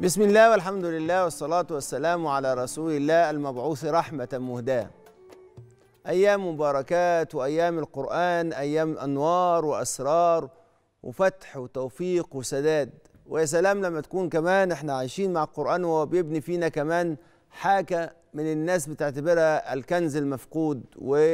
بسم الله والحمد لله والصلاة والسلام على رسول الله المبعوث رحمة مهداة أيام مباركات وأيام القرآن أيام أنوار وأسرار وفتح وتوفيق وسداد ويا سلام لما تكون كمان احنا عايشين مع القرآن وهو بيبني فينا كمان حاجة من الناس بتعتبرها الكنز المفقود و...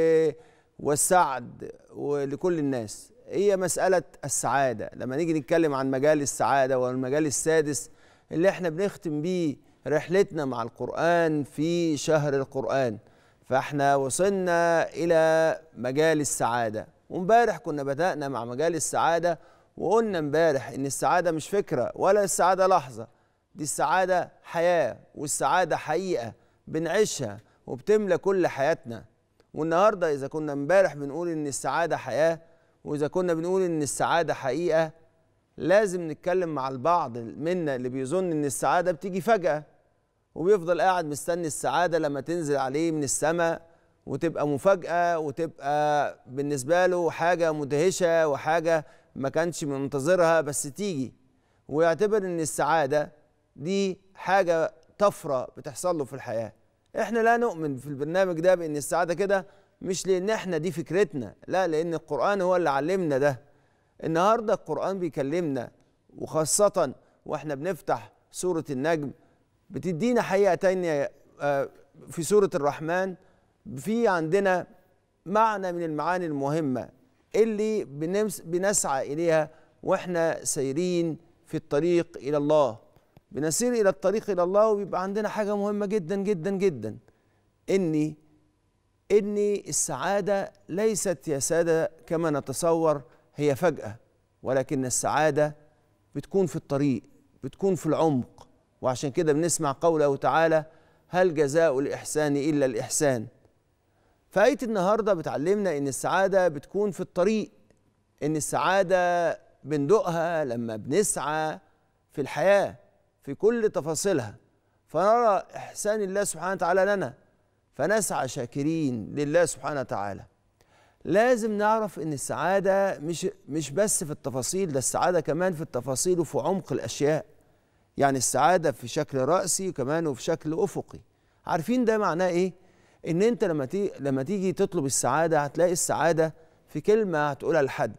والسعد لكل الناس هي مسألة السعادة لما نيجي نتكلم عن مجال السعادة والمجال السادس اللي احنا بنختم بيه رحلتنا مع القرآن في شهر القرآن فاحنا وصلنا إلى مجال السعادة وامبارح كنا بدأنا مع مجال السعادة وقلنا امبارح إن السعادة مش فكرة ولا السعادة لحظة دي السعادة حياة والسعادة حقيقة بنعيشها وبتملى كل حياتنا والنهاردة إذا كنا امبارح بنقول إن السعادة حياة وإذا كنا بنقول إن السعادة حقيقة لازم نتكلم مع البعض منا اللي بيظن ان السعاده بتيجي فجاه وبيفضل قاعد مستني السعاده لما تنزل عليه من السماء وتبقى مفاجاه وتبقى بالنسبه له حاجه مدهشه وحاجه ما كانش منتظرها بس تيجي ويعتبر ان السعاده دي حاجه طفره بتحصل له في الحياه احنا لا نؤمن في البرنامج ده بان السعاده كده مش لان احنا دي فكرتنا لا لان القران هو اللي علمنا ده النهارده القرآن بيكلمنا وخاصة واحنا بنفتح سورة النجم بتدينا حقيقة تانية آه، في سورة الرحمن في عندنا معنى من المعاني المهمة اللي بنسعى إليها واحنا سايرين في الطريق إلى الله بنسير إلى الطريق إلى الله وبيبقى عندنا حاجة مهمة جدا جدا جدا إني إني السعادة ليست يا سادة كما نتصور هي فجأة ولكن السعادة بتكون في الطريق بتكون في العمق وعشان كده بنسمع قوله تعالى هل جزاء الإحسان إلا الإحسان فآية النهاردة بتعلمنا إن السعادة بتكون في الطريق إن السعادة بندقها لما بنسعى في الحياة في كل تفاصيلها فنرى إحسان الله سبحانه وتعالى لنا فنسعى شاكرين لله سبحانه وتعالى لازم نعرف ان السعاده مش مش بس في التفاصيل ده السعاده كمان في التفاصيل وفي عمق الاشياء يعني السعاده في شكل راسي وكمان وفي شكل افقي عارفين ده معناه ايه ان انت لما تيجي لما تيجي تطلب السعاده هتلاقي السعاده في كلمه هتقولها لحد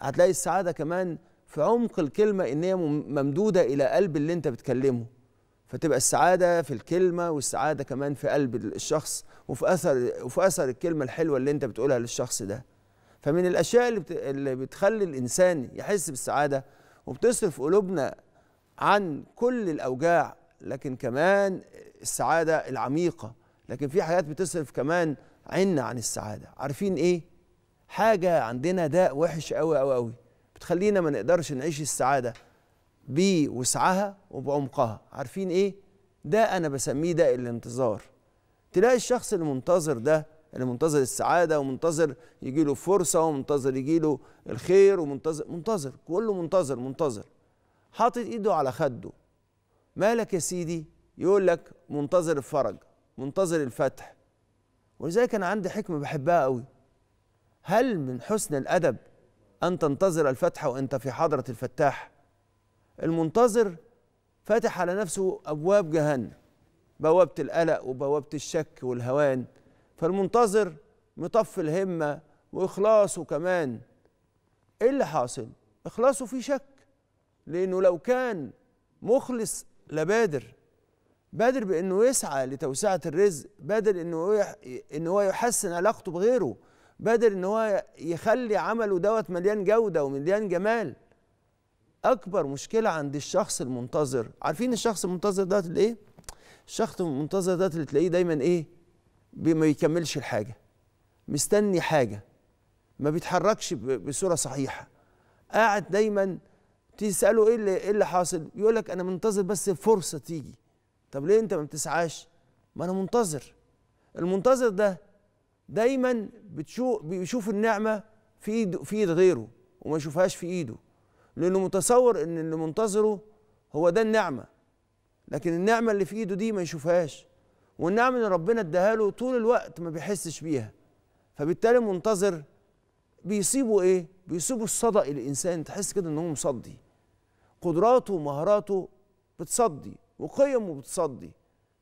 هتلاقي السعاده كمان في عمق الكلمه ان هي ممدوده الى قلب اللي انت بتكلمه فتبقى السعاده في الكلمه والسعاده كمان في قلب الشخص وفي اثر وفي اثر الكلمه الحلوه اللي انت بتقولها للشخص ده فمن الاشياء اللي, بت... اللي بتخلي الانسان يحس بالسعاده وبتصرف قلوبنا عن كل الاوجاع لكن كمان السعاده العميقه لكن في حاجات بتصرف كمان عنا عن السعاده عارفين ايه حاجه عندنا داء وحش قوي قوي قوي بتخلينا ما نقدرش نعيش السعاده بوسعها وبعمقها عارفين ايه ده انا بسميه ده الانتظار تلاقي الشخص المنتظر ده اللي منتظر السعاده ومنتظر يجي له فرصه ومنتظر يجي له الخير ومنتظر منتظر كله منتظر منتظر حاطط ايده على خده مالك يا سيدي يقول لك منتظر الفرج منتظر الفتح ولذلك انا عندي حكمه بحبها قوي هل من حسن الادب ان تنتظر الفتح وانت في حضره الفتاح المنتظر فتح على نفسه ابواب جهنم بوابه القلق وبوابه الشك والهوان فالمنتظر مطفي الهمه واخلاصه كمان ايه اللي حاصل اخلاصه في شك لانه لو كان مخلص لبادر بادر بانه يسعى لتوسعه الرزق بادر انه ان هو يحسن علاقته بغيره بادر ان هو يخلي عمله دوت مليان جوده ومليان جمال اكبر مشكله عند الشخص المنتظر عارفين الشخص المنتظر ده ايه الشخص المنتظر ده اللي تلاقيه دايما ايه ما بيكملش الحاجه مستني حاجه ما بيتحركش بصوره صحيحه قاعد دايما تساله ايه اللي ايه اللي حاصل يقول لك انا منتظر بس الفرصه تيجي طب ليه انت ما بتسعاش ما انا منتظر المنتظر ده دايما بتشوف بيشوف النعمه في ايده في ايد غيره وما يشوفهاش في ايده لأنه متصور إن اللي منتظره هو ده النعمة لكن النعمة اللي في إيده دي ما يشوفهاش والنعمة اللي ربنا اداها له طول الوقت ما بيحسش بيها فبالتالي منتظر بيصيبه إيه؟ بيصيبه الصدأ الإنسان تحس كده إن هو مصدي قدراته ومهاراته بتصدي وقيمه بتصدي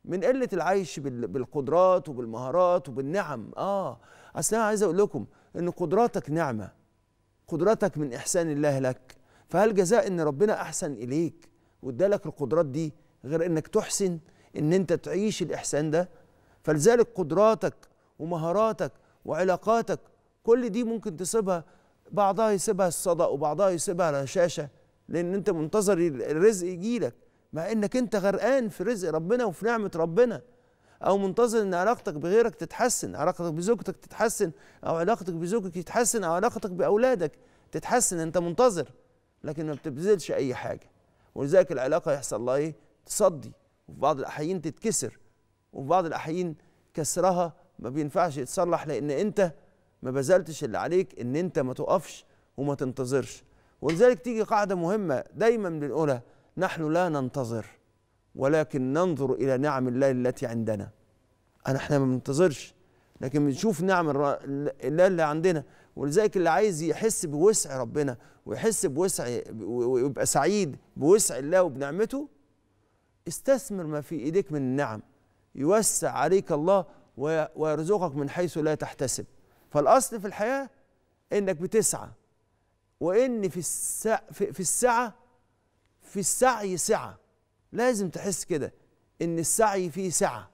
من قلة العيش بالقدرات وبالمهارات وبالنعم آه أصل أنا عايز أقول لكم إن قدراتك نعمة قدراتك من إحسان الله لك فهل جزاء ان ربنا احسن اليك وادالك القدرات دي غير انك تحسن ان انت تعيش الاحسان ده فلذلك قدراتك ومهاراتك وعلاقاتك كل دي ممكن تسيبها بعضها يسيبها الصدأ وبعضها يسيبها شاشه لأن أنت منتظر الرزق يجيلك مع أنك أنت غرقان في رزق ربنا وفي نعمة ربنا أو منتظر أن علاقتك بغيرك تتحسن علاقتك بزوجتك تتحسن أو علاقتك بزوجك تتحسن أو علاقتك بأولادك تتحسن أنت منتظر لكن ما بتبذلش اي حاجه ولذلك العلاقه يحصل لها ايه تصدي وفي بعض الاحيان تتكسر وفي بعض الاحيان كسرها ما بينفعش يتصلح لان انت ما بذلتش اللي عليك ان انت ما تقفش وما تنتظرش ولذلك تيجي قاعده مهمه دايما بنقولها نحن لا ننتظر ولكن ننظر الى نعم الله التي عندنا انا احنا ما بننتظرش لكن بنشوف نعم الله اللي عندنا ولذلك اللي عايز يحس بوسع ربنا ويحس بوسع ويبقى سعيد بوسع الله وبنعمته استثمر ما في ايديك من النعم يوسع عليك الله ويرزقك من حيث لا تحتسب فالاصل في الحياه انك بتسعى وان في السع في السعه في السعي سعه لازم تحس كده ان السعي فيه سعه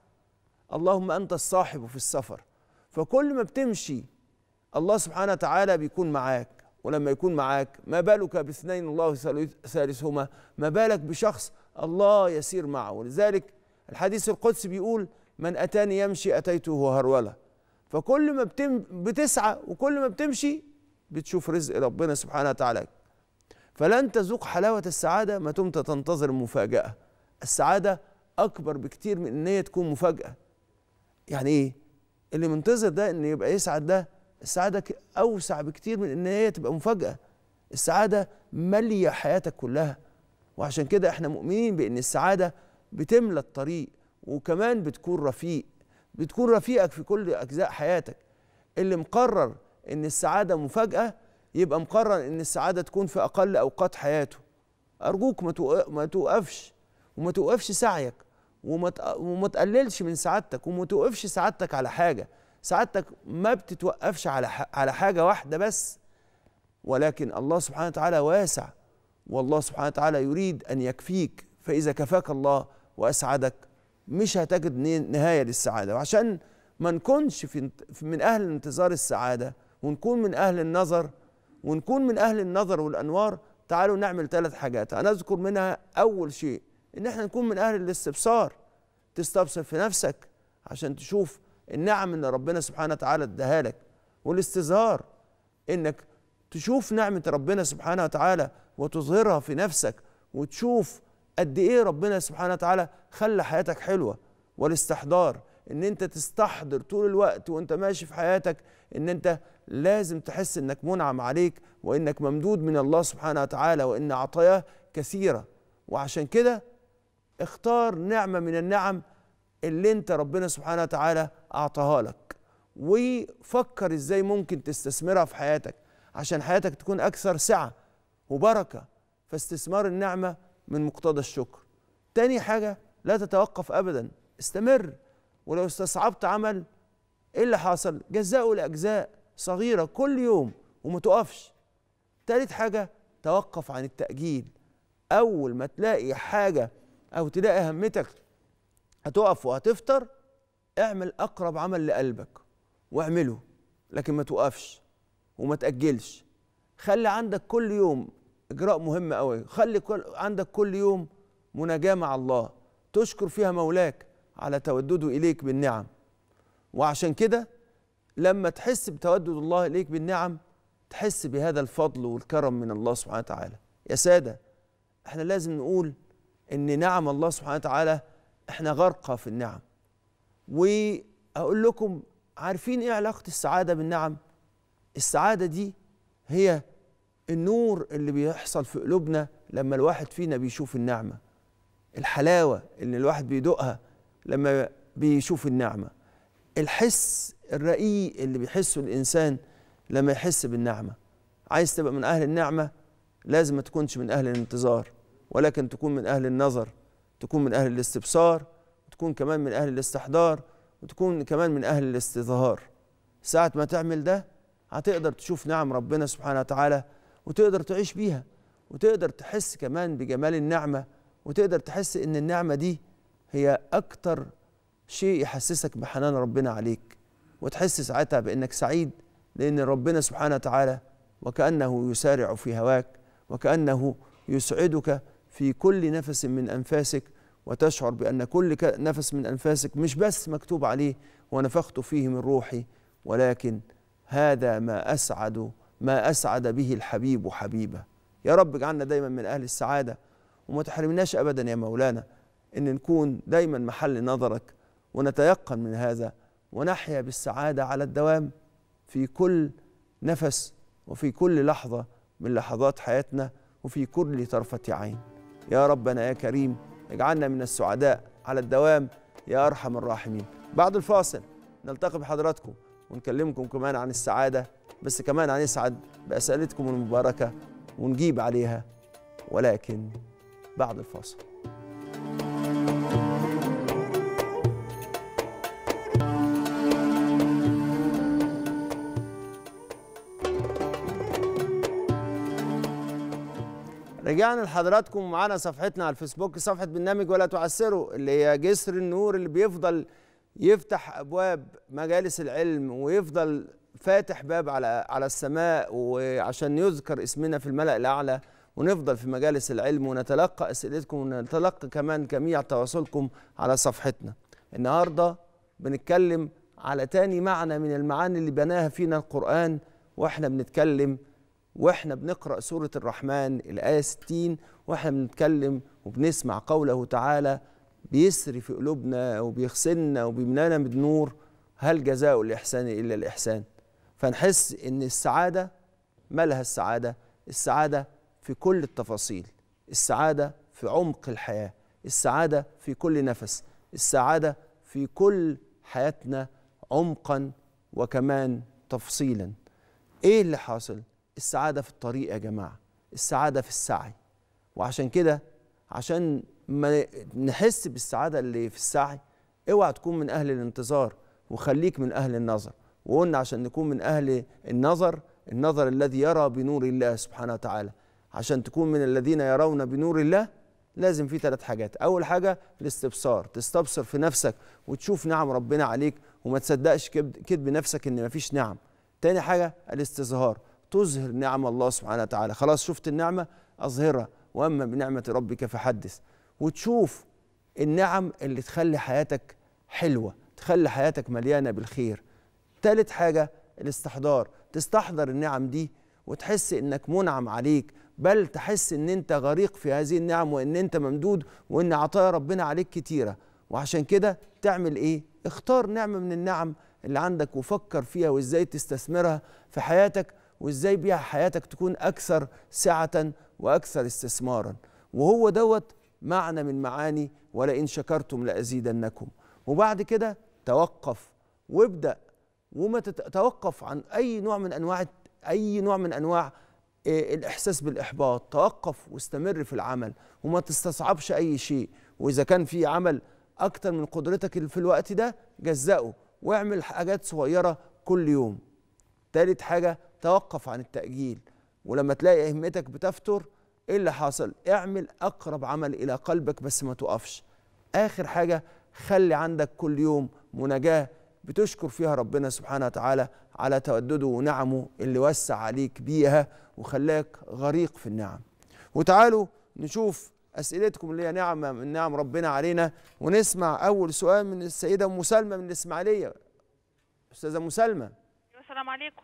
اللهم انت الصاحب في السفر فكل ما بتمشي الله سبحانه وتعالى بيكون معاك ولما يكون معاك ما بالك باثنين الله ثالثهما ما بالك بشخص الله يسير معه ولذلك الحديث القدسي بيقول من أتاني يمشي أتيته هرولة فكل ما بتم بتسعى وكل ما بتمشي بتشوف رزق ربنا سبحانه وتعالى فلن تذوق حلاوة السعادة ما دمت تنتظر مفاجأة السعادة أكبر بكتير من إن هي تكون مفاجأة يعني إيه؟ اللي منتظر ده ان يبقى يسعد ده السعاده اوسع بكتير من ان هي تبقى مفاجاه السعاده ماليه حياتك كلها وعشان كده احنا مؤمنين بان السعاده بتملى الطريق وكمان بتكون رفيق بتكون رفيقك في كل اجزاء حياتك اللي مقرر ان السعاده مفاجاه يبقى مقرر ان السعاده تكون في اقل اوقات حياته ارجوك ما توقفش وما توقفش سعيك وما تقللش من سعادتك وما توقفش سعادتك على حاجه سعادتك ما بتتوقفش على على حاجه واحده بس ولكن الله سبحانه وتعالى واسع والله سبحانه وتعالى يريد ان يكفيك فاذا كفاك الله واسعدك مش هتجد نهايه للسعاده وعشان ما نكونش في من اهل انتظار السعاده ونكون من اهل النظر ونكون من اهل النظر والانوار تعالوا نعمل ثلاث حاجات انا اذكر منها اول شيء ان احنا نكون من اهل الاستبصار تستبصر في نفسك عشان تشوف النعم اللي ربنا سبحانه وتعالى اداها لك والاستظهار انك تشوف نعمه ربنا سبحانه وتعالى وتظهرها في نفسك وتشوف قد ايه ربنا سبحانه وتعالى خلى حياتك حلوه والاستحضار ان انت تستحضر طول الوقت وانت ماشي في حياتك ان انت لازم تحس انك منعم عليك وانك ممدود من الله سبحانه وتعالى وان عطاياه كثيره وعشان كده اختار نعمة من النعم اللي انت ربنا سبحانه وتعالى اعطاها لك وفكر ازاي ممكن تستثمرها في حياتك عشان حياتك تكون اكثر سعة وبركة فاستثمار النعمة من مقتضى الشكر تاني حاجة لا تتوقف ابدا استمر ولو استصعبت عمل ايه اللي حصل جزاء لاجزاء صغيرة كل يوم وما تقفش تالت حاجة توقف عن التأجيل أول ما تلاقي حاجة او تلاقي همتك هتقف وهتفطر اعمل اقرب عمل لقلبك واعمله لكن ما توقفش وما تاجلش خلي عندك كل يوم اجراء مهم قوي خلي كل عندك كل يوم مناجاه مع الله تشكر فيها مولاك على تودده اليك بالنعم وعشان كده لما تحس بتودد الله اليك بالنعم تحس بهذا الفضل والكرم من الله سبحانه وتعالى يا ساده احنا لازم نقول ان نعم الله سبحانه وتعالى احنا غرقى في النعم واقول لكم عارفين ايه علاقه السعاده بالنعم السعاده دي هي النور اللي بيحصل في قلوبنا لما الواحد فينا بيشوف النعمه الحلاوه اللي الواحد بيدوقها لما بيشوف النعمه الحس الرقيق اللي بيحسه الانسان لما يحس بالنعمه عايز تبقى من اهل النعمه لازم ما تكونش من اهل الانتظار ولكن تكون من أهل النظر تكون من أهل الاستبصار تكون كمان من أهل الاستحضار وتكون كمان من أهل الاستظهار ساعة ما تعمل ده هتقدر تشوف نعم ربنا سبحانه وتعالى وتقدر تعيش بيها وتقدر تحس كمان بجمال النعمة وتقدر تحس إن النعمة دي هي أكتر شيء يحسسك بحنان ربنا عليك وتحس ساعتها بإنك سعيد لأن ربنا سبحانه وتعالى وكأنه يسارع في هواك وكأنه يسعدك في كل نفس من أنفاسك وتشعر بأن كل نفس من أنفاسك مش بس مكتوب عليه ونفخت فيه من روحي ولكن هذا ما أسعد ما أسعد به الحبيب حبيبه يا رب اجعلنا دايما من أهل السعادة وما تحرمناش أبدا يا مولانا إن نكون دايما محل نظرك ونتيقن من هذا ونحيا بالسعادة على الدوام في كل نفس وفي كل لحظة من لحظات حياتنا وفي كل طرفة عين يا ربنا يا كريم اجعلنا من السعداء على الدوام يا أرحم الراحمين بعد الفاصل نلتقي بحضراتكم ونكلمكم كمان عن السعادة بس كمان هنسعد بأسئلتكم المباركة ونجيب عليها ولكن بعد الفاصل رجعنا لحضراتكم معانا صفحتنا على الفيسبوك صفحة برنامج ولا تعسروا اللي هي جسر النور اللي بيفضل يفتح أبواب مجالس العلم ويفضل فاتح باب على على السماء وعشان يذكر اسمنا في الملأ الأعلى ونفضل في مجالس العلم ونتلقى أسئلتكم ونتلقى كمان جميع تواصلكم على صفحتنا النهاردة بنتكلم على تاني معنى من المعاني اللي بناها فينا القرآن وإحنا بنتكلم واحنا بنقرا سوره الرحمن الايه 60 واحنا بنتكلم وبنسمع قوله تعالى بيسري في قلوبنا وبيغسلنا وبيملانا بالنور هل جزاء الاحسان الا الاحسان فنحس ان السعاده مالها السعاده السعاده في كل التفاصيل السعاده في عمق الحياه السعاده في كل نفس السعاده في كل حياتنا عمقا وكمان تفصيلا ايه اللي حاصل السعاده في الطريق يا جماعه السعاده في السعي وعشان كده عشان ما نحس بالسعاده اللي في السعي اوعى تكون من اهل الانتظار وخليك من اهل النظر وقلنا عشان نكون من اهل النظر النظر الذي يرى بنور الله سبحانه وتعالى عشان تكون من الذين يرون بنور الله لازم في ثلاث حاجات اول حاجه الاستبصار تستبصر في نفسك وتشوف نعم ربنا عليك وما تصدقش كذب نفسك ان مفيش نعم تاني حاجه الاستظهار تظهر نعم الله سبحانه وتعالى خلاص شفت النعمة أظهرها وأما بنعمة ربك فحدث وتشوف النعم اللي تخلي حياتك حلوة تخلي حياتك مليانة بالخير ثالث حاجة الاستحضار تستحضر النعم دي وتحس انك منعم عليك بل تحس ان انت غريق في هذه النعم وان انت ممدود وان عطايا ربنا عليك كتيره وعشان كده تعمل ايه اختار نعمه من النعم اللي عندك وفكر فيها وازاي تستثمرها في حياتك وازاي بيها حياتك تكون اكثر سعه واكثر استثمارا وهو دوت معنى من معاني ولئن شكرتم لازيدنكم وبعد كده توقف وابدا وما تتوقف عن اي نوع من انواع اي نوع من انواع آه، الاحساس بالاحباط توقف واستمر في العمل وما تستصعبش اي شيء واذا كان في عمل اكتر من قدرتك في الوقت ده جزأه واعمل حاجات صغيره كل يوم تالت حاجه توقف عن التأجيل ولما تلاقي أهمتك بتفتر إيه اللي حصل؟ اعمل أقرب عمل إلى قلبك بس ما توقفش آخر حاجة خلي عندك كل يوم مناجاة بتشكر فيها ربنا سبحانه وتعالى على تودده ونعمه اللي وسع عليك بيها وخلاك غريق في النعم وتعالوا نشوف اسئلتكم اللي هي نعمه من نعم ربنا علينا ونسمع اول سؤال من السيده ام من الاسماعيليه استاذه ام السلام عليكم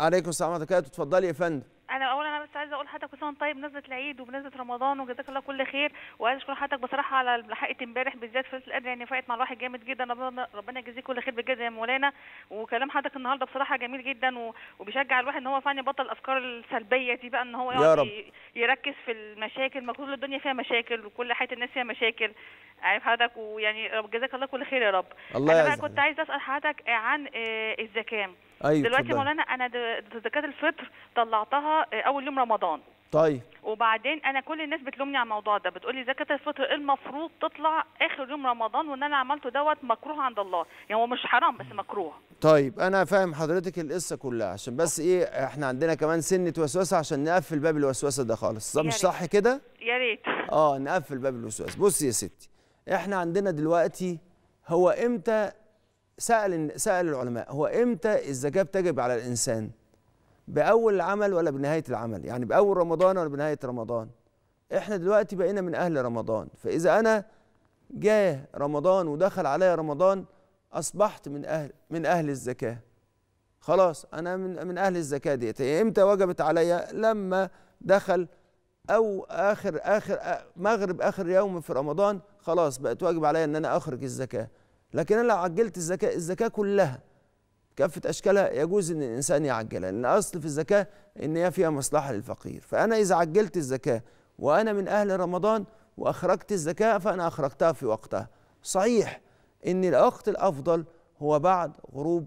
عليكم السلام ورحمه الله وبركاته اتفضلي يا فندم انا اولا انا بس عايزه اقول لحضرتك كل سنه طيب بمناسبه العيد وبمناسبه رمضان وجزاك الله كل خير وعايز اشكر حضرتك بصراحه على حلقه امبارح بالذات في القدر يعني فايت مع الواحد جامد جدا ربنا ربنا يجزيك كل خير بجد يا مولانا وكلام حضرتك النهارده بصراحه جميل جدا وبيشجع الواحد ان هو فعلا يبطل الافكار السلبيه دي بقى ان هو يقعد يركز في المشاكل ما كل الدنيا فيها مشاكل وكل حياه الناس فيها مشاكل عارف حضرتك ويعني جزاك الله كل خير يا رب الله انا بقى كنت عايزه اسال حضرتك عن آه، الزكاه ايوه دلوقتي مولانا انا زكاه الفطر طلعتها آه، اول يوم رمضان طيب وبعدين انا كل الناس بتلومني على الموضوع ده بتقول لي زكاه الفطر المفروض تطلع اخر يوم رمضان وان انا عملته دوت مكروه عند الله يعني هو مش حرام بس مكروه طيب انا فاهم حضرتك القصه كلها عشان بس ايه احنا عندنا كمان سنه وسوسه عشان نقفل باب الوسوسه ده خالص ده مش صح كده يا ريت اه نقفل باب الوسواس بصي يا ستي احنا عندنا دلوقتي هو امتى سأل سأل العلماء هو امتى الزكاة بتجب على الإنسان؟ بأول العمل ولا بنهاية العمل؟ يعني بأول رمضان ولا بنهاية رمضان؟ احنا دلوقتي بقينا من أهل رمضان، فإذا أنا جاه رمضان ودخل عليا رمضان أصبحت من أهل من أهل الزكاة. خلاص أنا من من أهل الزكاة ديت، امتى وجبت عليا؟ لما دخل أو آخر آخر مغرب آخر يوم في رمضان خلاص بقت واجب عليا إن أنا أخرج الزكاة. لكن انا لو عجلت الزكاه الزكاه كلها كافه اشكالها يجوز ان الانسان يعجلها لان الاصل في الزكاه ان هي فيها مصلحه للفقير فانا اذا عجلت الزكاه وانا من اهل رمضان واخرجت الزكاه فانا اخرجتها في وقتها صحيح ان الوقت الافضل هو بعد غروب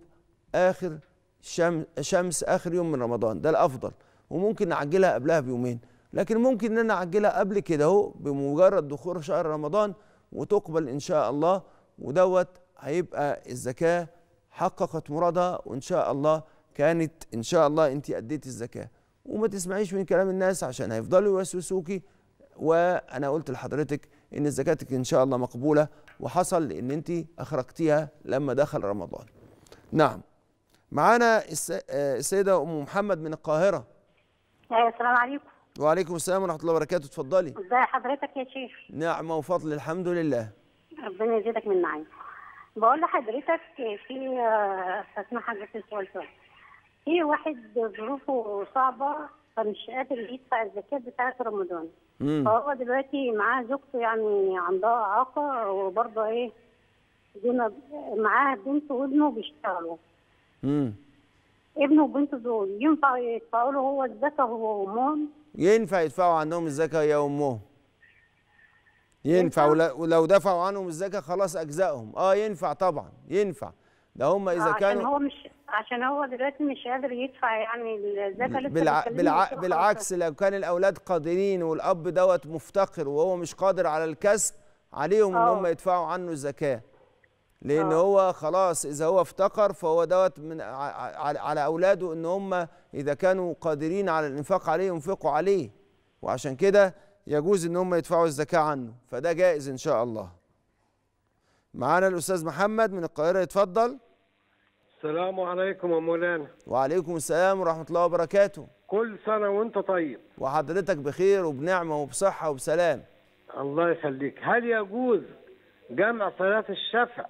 اخر شمس, شمس اخر يوم من رمضان ده الافضل وممكن نعجلها قبلها بيومين لكن ممكن ان انا اعجلها قبل كده اهو بمجرد دخول شهر رمضان وتقبل ان شاء الله ودوت هيبقى الزكاه حققت مرادها وان شاء الله كانت ان شاء الله انت اديتي الزكاه وما تسمعيش من كلام الناس عشان هيفضلوا يوسوسوكي وانا قلت لحضرتك ان زكاتك ان شاء الله مقبوله وحصل لان انت اخرجتيها لما دخل رمضان نعم معانا آه، السيده ام محمد من القاهره آه، السلام عليكم وعليكم السلام ورحمه الله وبركاته اتفضلي ازي حضرتك يا شيخ نعمه وفضل الحمد لله ربنا يزيدك من معايا بقول لحضرتك في آه، استسمح حضرتك السؤال شويه في واحد ظروفه صعبه فمش قادر يدفع الزكاه بتاعه رمضان مم. فهو دلوقتي معاه زوجته يعني عندها اعاقه وبرضه ايه معاه بنت وابنه بيشتغلوا امم ابنه وبنته دول ينفع يدفعوا له هو الزكاه هو وامهم ينفع يدفعوا عنهم الزكاه يا امهم ينفع ولو دفعوا عنهم الزكاه خلاص اجزائهم اه ينفع طبعا ينفع ده هم اذا آه كانوا عشان هو مش عشان هو دلوقتي مش قادر يدفع يعني الزكاه لسه بالع... بالع... بالعكس لو كان الاولاد قادرين والاب دوت مفتقر وهو مش قادر على الكسب عليهم أوه. ان هم آه. يدفعوا عنه الزكاه لان أوه. هو خلاص اذا هو افتقر فهو دوت من على اولاده ان هم اذا كانوا قادرين على الانفاق عليه ينفقوا عليه وعشان كده يجوز ان هم يدفعوا الزكاه عنه فده جائز ان شاء الله معانا الاستاذ محمد من القاهره يتفضل السلام عليكم يا مولانا وعليكم السلام ورحمه الله وبركاته كل سنه وانت طيب وحضرتك بخير وبنعمه وبصحه وبسلام الله يخليك هل يجوز جمع صلاه الشفع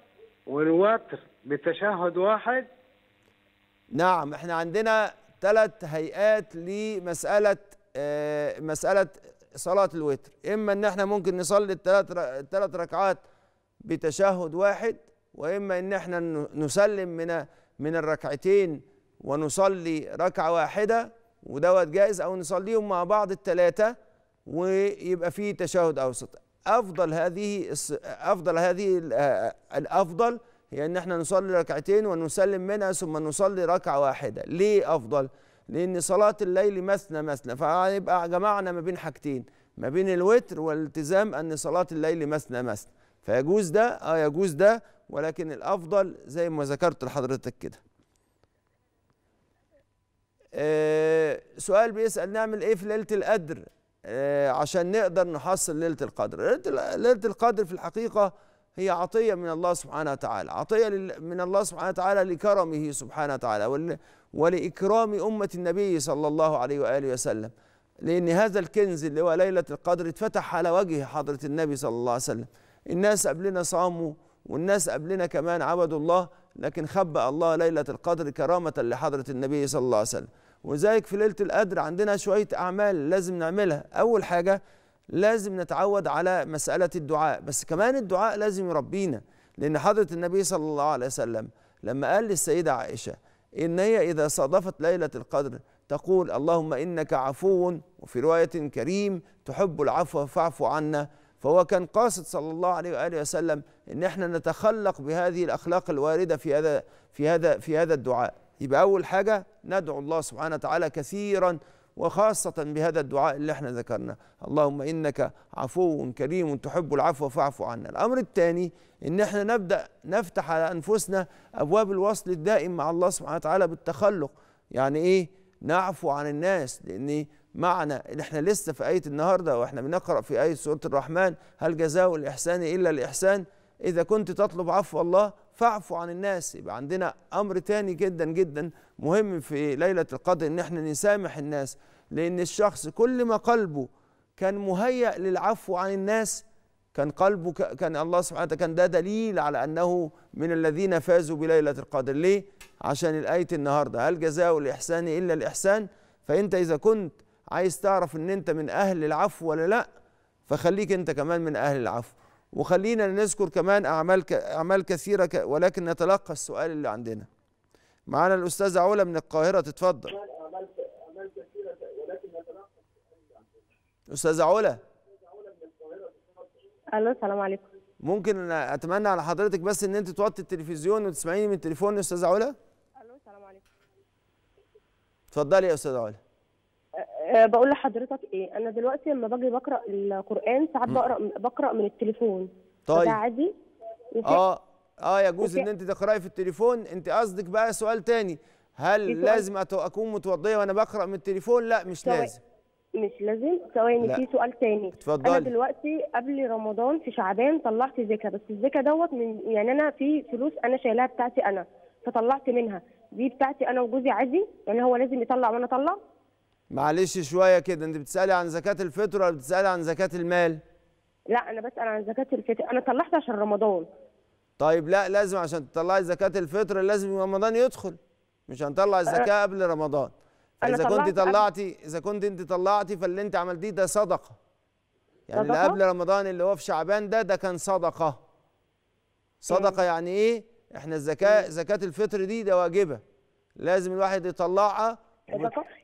والوتر بتشهد واحد نعم احنا عندنا ثلاث هيئات لمساله آه، مساله صلاة الوتر إما إن إحنا ممكن نصلي الثلاث الثلاث ركعات بتشهد واحد وإما إن إحنا نسلم من من الركعتين ونصلي ركعة واحدة ودوت جائز أو نصليهم مع بعض الثلاثة ويبقى فيه تشهد أوسط أفضل هذه أفضل هذه الأفضل هي إن إحنا نصلي ركعتين ونسلم منها ثم نصلي ركعة واحدة ليه أفضل؟ لأن صلاة الليل مثنى مثنى فيبقى جمعنا ما بين حاجتين ما بين الوتر والالتزام أن صلاة الليل مثنى مثنى فيجوز ده اه يجوز ده ولكن الأفضل زي ما ذكرت لحضرتك كده آه سؤال بيسأل نعمل إيه في ليلة القدر آه عشان نقدر نحصل ليلة القدر ليلة القدر في الحقيقة هي عطية من الله سبحانه وتعالى عطية من الله سبحانه وتعالى لكرمه سبحانه وتعالى ولإكرام أمة النبي صلى الله عليه وآله وسلم لأن هذا الكنز اللي هو ليلة القدر اتفتح على وجه حضرة النبي صلى الله عليه وسلم الناس قبلنا صاموا والناس قبلنا كمان عبدوا الله لكن خبأ الله ليلة القدر كرامة لحضرة النبي صلى الله عليه وسلم وذلك في ليلة القدر عندنا شوية أعمال لازم نعملها أول حاجة لازم نتعود على مسألة الدعاء بس كمان الدعاء لازم يربينا لأن حضرة النبي صلى الله عليه وسلم لما قال للسيدة عائشة إن هي إذا صادفت ليلة القدر تقول اللهم إنك عفو وفي رواية كريم تحب العفو فاعف عنا فهو كان قاصد صلى الله عليه وآله وسلم إن إحنا نتخلق بهذه الأخلاق الواردة في هذا في هذا في هذا الدعاء يبقى أول حاجة ندعو الله سبحانه وتعالى كثيرا وخاصة بهذا الدعاء اللي احنا ذكرناه اللهم إنك عفو كريم تحب العفو فاعف عنا الأمر الثاني إن احنا نبدأ نفتح على أنفسنا أبواب الوصل الدائم مع الله سبحانه وتعالى بالتخلق يعني إيه نعفو عن الناس لأن معنى إن احنا لسه في آية النهاردة وإحنا بنقرأ في آية سورة الرحمن هل جزاء الإحسان إلا الإحسان إذا كنت تطلب عفو الله فاعفوا عن الناس يبقى عندنا امر تاني جدا جدا مهم في ليله القدر ان احنا نسامح الناس لان الشخص كل ما قلبه كان مهيأ للعفو عن الناس كان قلبه كان الله سبحانه وتعالى كان ده دليل على انه من الذين فازوا بليله القدر ليه؟ عشان الايه النهارده هل جزاء الاحسان الا الاحسان؟ فانت اذا كنت عايز تعرف ان انت من اهل العفو ولا لا فخليك انت كمان من اهل العفو وخلينا نذكر كمان أعمال أعمال كثيرة ولكن نتلقى السؤال اللي عندنا معانا الأستاذة علا من القاهرة تتفضل أستاذة علا ألو السلام عليكم ممكن أتمنى على حضرتك بس إن أنت توطي التلفزيون وتسمعيني من التليفون يا أستاذة علا ألو السلام عليكم اتفضلي يا أستاذة علا آه، بقول لحضرتك ايه انا دلوقتي لما باجي بقرا القران ساعات بقرا بقرا من التليفون طيب ده عادي اه اه يجوز ان انت تقراي في التليفون انت قصدك بقى سؤال تاني هل لازم اكون متوضيه وانا بقرا من التليفون لا مش سوي. لازم مش لازم ثواني في سؤال تاني اتفضلي انا دلوقتي قبل رمضان في شعبان طلعت زكاه بس الزكاه دوت من يعني انا في فلوس انا شايلاها بتاعتي انا فطلعت منها دي بتاعتي انا وجوزي عادي يعني هو لازم يطلع وانا اطلع معلش شويه كده انت بتسالي عن زكاه الفطر ولا بتسالي عن زكاه المال لا انا بسال عن زكاه الفطر انا طلعت عشان رمضان طيب لا لازم عشان تطلعي زكاه الفطر لازم رمضان يدخل مش هنطلع الزكاه أه. قبل رمضان اذا كنت طلعتي اذا كنت انت طلعتي فاللي انت عملتيه ده صدقه يعني صدقة؟ اللي قبل رمضان اللي هو في شعبان ده ده كان صدقه صدقه يعني ايه احنا الزكاه زكاه الفطر دي ده واجبه لازم الواحد يطلعها إيه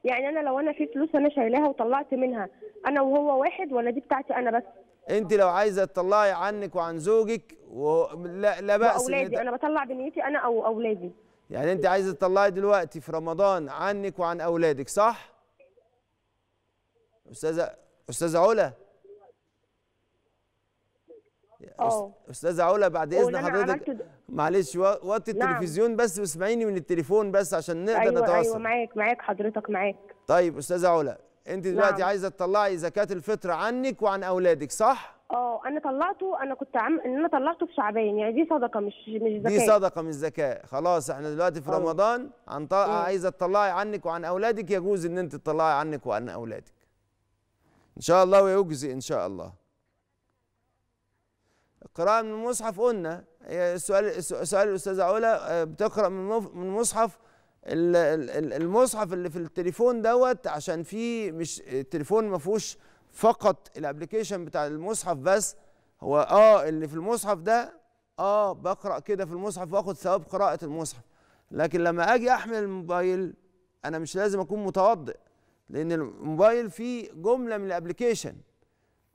يعني انا لو انا في فلوس انا شايلاها وطلعت منها انا وهو واحد ولا دي بتاعتي انا بس انت لو عايزه تطلعي عنك وعن زوجك و... لا لا باس اولادي انا بطلع بنيتي انا او اولادي يعني انت عايزه تطلعي دلوقتي في رمضان عنك وعن اولادك صح استاذه استاذه علا اه استاذه علا بعد اذن حضرتك معلش وطي نعم. التلفزيون نعم. بس واسمعيني من التليفون بس عشان نقدر أيوة, أيوة، نتواصل ايوه معاك معاك حضرتك معاك طيب استاذه علا انت دلوقتي نعم. عايزه تطلعي زكاه الفطر عنك وعن اولادك صح اه انا طلعته انا كنت عم ان انا طلعته في شعبان يعني دي صدقه مش مش زكاه دي صدقه مش زكاه خلاص احنا دلوقتي في أوه. رمضان عن ط... عايزه تطلعي عنك وعن اولادك يجوز ان انت تطلعي عنك وعن اولادك ان شاء الله ويجزي ان شاء الله قراءة من المصحف قلنا السؤال سؤال الأستاذة علا آه، بتقرأ من مصحف المصحف اللي في التليفون دوت عشان فيه مش التليفون ما فيهوش فقط الابلكيشن بتاع المصحف بس هو اه اللي في المصحف ده اه بقرا كده في المصحف واخد ثواب قراءه المصحف لكن لما اجي احمل الموبايل انا مش لازم اكون متوضئ لان الموبايل فيه جمله من الابلكيشن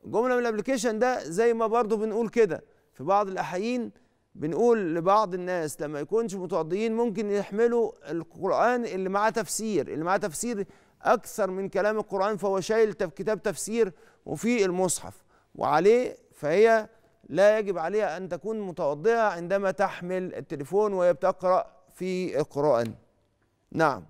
جمله من الابلكيشن ده زي ما برضو بنقول كده في بعض الاحايين بنقول لبعض الناس لما يكونش متوضئين ممكن يحملوا القرآن اللي معاه تفسير اللي معاه تفسير أكثر من كلام القرآن فهو شايل كتاب تفسير وفي المصحف وعليه فهي لا يجب عليها أن تكون متوضئة عندما تحمل التليفون وهي بتقرأ في القرآن نعم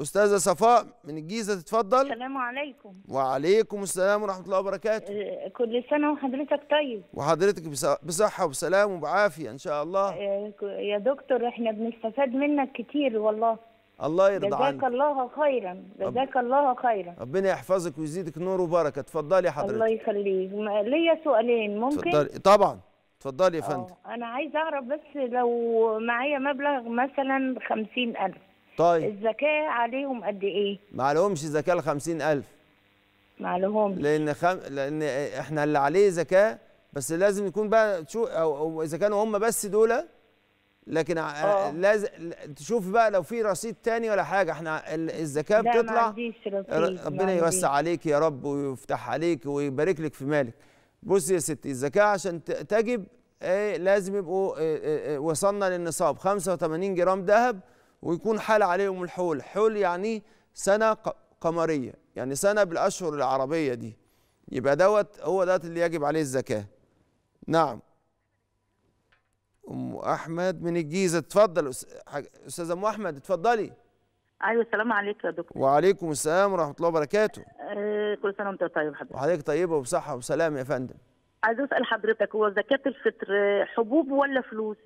استاذه صفاء من الجيزه تتفضل السلام عليكم وعليكم السلام ورحمه الله وبركاته آه، كل سنه وحضرتك طيب وحضرتك بصحه وبسلام وبعافيه ان شاء الله آه، يا دكتور احنا بنستفاد منك كتير والله الله يرضى عنك جزاك الله خيرا جزاك الله خيرا ربنا يحفظك ويزيدك نور وبركه اتفضلي حضرتك الله يخليك ليا سؤالين ممكن اتفضلي طبعا اتفضلي يا فندم آه، انا عايزه اعرف بس لو معايا مبلغ مثلا 50000 طيب الزكاه عليهم قد ايه ما عليهمش زكاه ل 50000 ما عليهمش لان خم... لان احنا اللي عليه زكاه بس لازم يكون بقى تشوف او اذا كانوا هم بس دول لكن أوه. لازم تشوف بقى لو في رصيد تاني ولا حاجه احنا الزكاه بتطلع ربنا يوسع عليك يا رب ويفتح عليك ويبارك لك في مالك بصي يا ستي الزكاه عشان تجب ايه لازم يبقوا ايه ايه وصلنا للنصاب 85 جرام ذهب ويكون حال عليهم الحول حول يعني سنة قمرية يعني سنة بالأشهر العربية دي يبقى دوت هو دوت اللي يجب عليه الزكاة نعم أم أحمد من الجيزة اتفضل أستاذة أم أحمد اتفضلي ايوه السلام عليك يا دكتور وعليكم السلام ورحمه الله وبركاته آه كل سنه وانت طيب حضرتك وحضرتك طيبه وبصحه وسلام يا فندم عايز اسال حضرتك هو زكاه الفطر حبوب ولا فلوس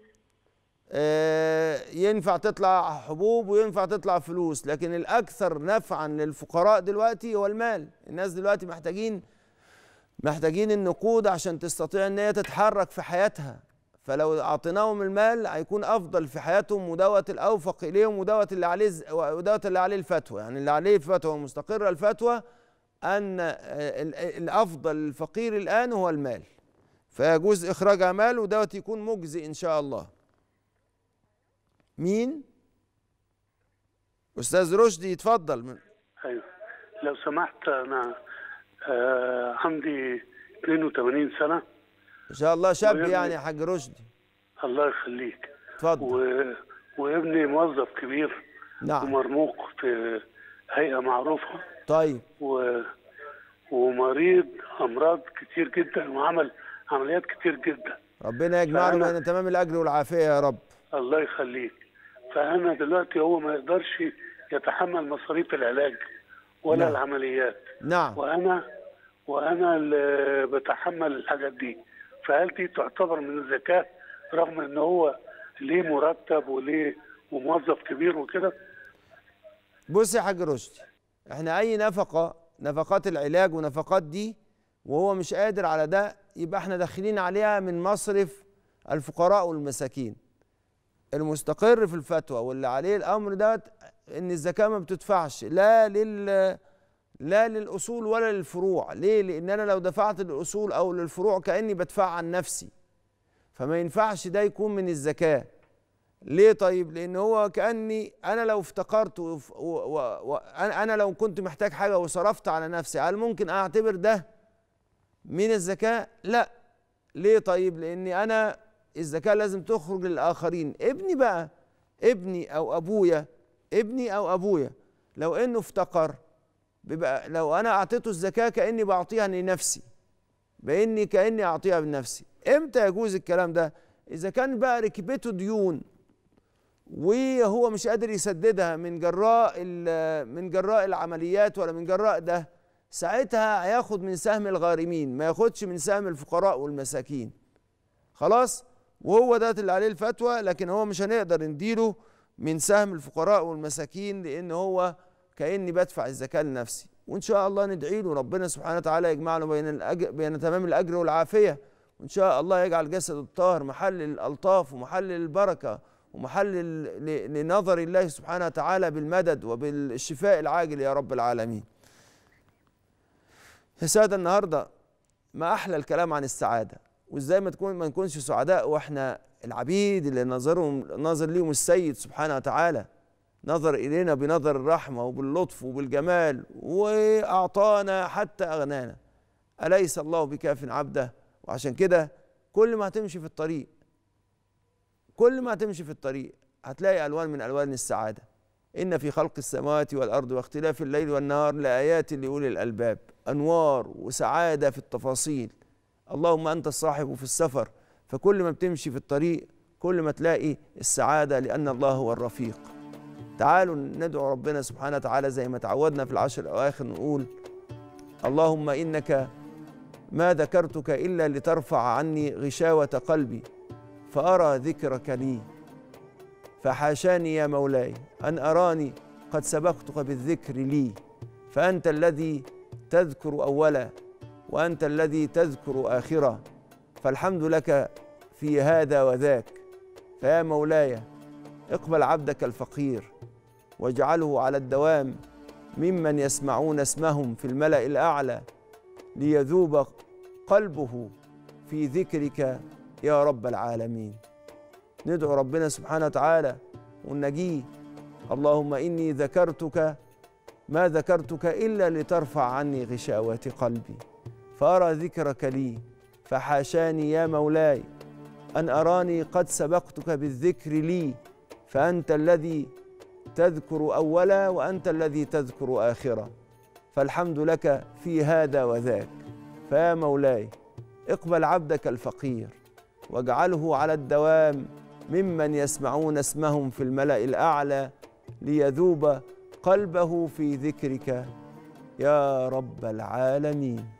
آه، ينفع تطلع حبوب وينفع تطلع فلوس لكن الاكثر نفعا للفقراء دلوقتي هو المال الناس دلوقتي محتاجين محتاجين النقود عشان تستطيع ان هي تتحرك في حياتها فلو اعطيناهم المال هيكون افضل في حياتهم ودوت الاوفق اليهم ودوت اللي عليه ودوت اللي عليه الفتوى يعني اللي عليه الفتوى مستقره الفتوى ان آه، الافضل للفقير الان هو المال فيجوز اخراج مال ودوت يكون مجزي ان شاء الله مين استاذ رشدي اتفضل من... ايوه لو سمحت انا آه عندي 82 سنه ان شاء الله شاب ويبني... يعني يا حاج رشدي الله يخليك اتفضل و... وابني موظف كبير نعم ومرموق في هيئه معروفه طيب و... ومريض امراض كتير جدا وعمل عمليات كتير جدا ربنا يجمعنا فأنا... تمام الاجر والعافيه يا رب الله يخليك فانا دلوقتي هو ما يقدرش يتحمل مصاريف العلاج ولا نعم. العمليات نعم وانا وانا اللي بتحمل الحاجات دي فهل دي تعتبر من الزكاه رغم ان هو ليه مرتب وليه وموظف كبير وكده بص يا حاج رشدي احنا اي نفقه نفقات العلاج ونفقات دي وهو مش قادر على ده يبقى احنا داخلين عليها من مصرف الفقراء والمساكين المستقر في الفتوى واللي عليه الامر دوت ان الزكاه ما بتدفعش لا لل لا للاصول ولا للفروع ليه لان انا لو دفعت للاصول او للفروع كاني بدفع عن نفسي فما ينفعش ده يكون من الزكاه ليه طيب لان هو كاني انا لو افتقرت و... و... و... انا لو كنت محتاج حاجه وصرفت على نفسي هل ممكن اعتبر ده من الزكاه لا ليه طيب لاني انا الزكاة لازم تخرج للآخرين ابني بقى ابني أو أبويا ابني أو أبويا لو إنه افتقر بيبقى لو أنا أعطيته الزكاة كأني بعطيها لنفسي بإني كأني أعطيها لنفسي إمتى يجوز الكلام ده؟ إذا كان بقى ركبته ديون وهو مش قادر يسددها من جراء من جراء العمليات ولا من جراء ده ساعتها هياخد من سهم الغارمين ما ياخدش من سهم الفقراء والمساكين خلاص وهو ده اللي عليه الفتوى لكن هو مش هنقدر نديله من سهم الفقراء والمساكين لان هو كاني بدفع الزكاه لنفسي وان شاء الله ندعي له ربنا سبحانه وتعالى يجمعنا بين الأجر بين تمام الاجر والعافيه وان شاء الله يجعل جسد الطاهر محل الالطاف ومحل البركه ومحل لنظر الله سبحانه وتعالى بالمدد وبالشفاء العاجل يا رب العالمين يا ساده النهارده ما احلى الكلام عن السعاده وازاي ما تكون ما نكونش سعداء واحنا العبيد اللي نظرهم نظر ليهم السيد سبحانه وتعالى نظر الينا بنظر الرحمه وباللطف وبالجمال واعطانا حتى اغنانا اليس الله بكاف عبده وعشان كده كل ما هتمشي في الطريق كل ما هتمشي في الطريق هتلاقي الوان من الوان السعاده ان في خلق السماوات والارض واختلاف الليل والنهار لايات لاولي الالباب انوار وسعاده في التفاصيل اللهم أنت الصاحب في السفر فكل ما بتمشي في الطريق كل ما تلاقي السعادة لأن الله هو الرفيق تعالوا ندعو ربنا سبحانه وتعالى زي ما تعودنا في العشر الأواخر نقول اللهم إنك ما ذكرتك إلا لترفع عني غشاوة قلبي فأرى ذكرك لي فحاشاني يا مولاي أن أراني قد سبقتك بالذكر لي فأنت الذي تذكر أولا وأنت الذي تذكر آخرة فالحمد لك في هذا وذاك فيا مولاي اقبل عبدك الفقير واجعله على الدوام ممن يسمعون اسمهم في الملأ الأعلى ليذوب قلبه في ذكرك يا رب العالمين ندعو ربنا سبحانه وتعالى ونجيه اللهم إني ذكرتك ما ذكرتك إلا لترفع عني غشاوات قلبي فأرى ذكرك لي فحاشاني يا مولاي أن أراني قد سبقتك بالذكر لي فأنت الذي تذكر أولا وأنت الذي تذكر آخرا فالحمد لك في هذا وذاك فيا مولاي اقبل عبدك الفقير واجعله على الدوام ممن يسمعون اسمهم في الملأ الأعلى ليذوب قلبه في ذكرك يا رب العالمين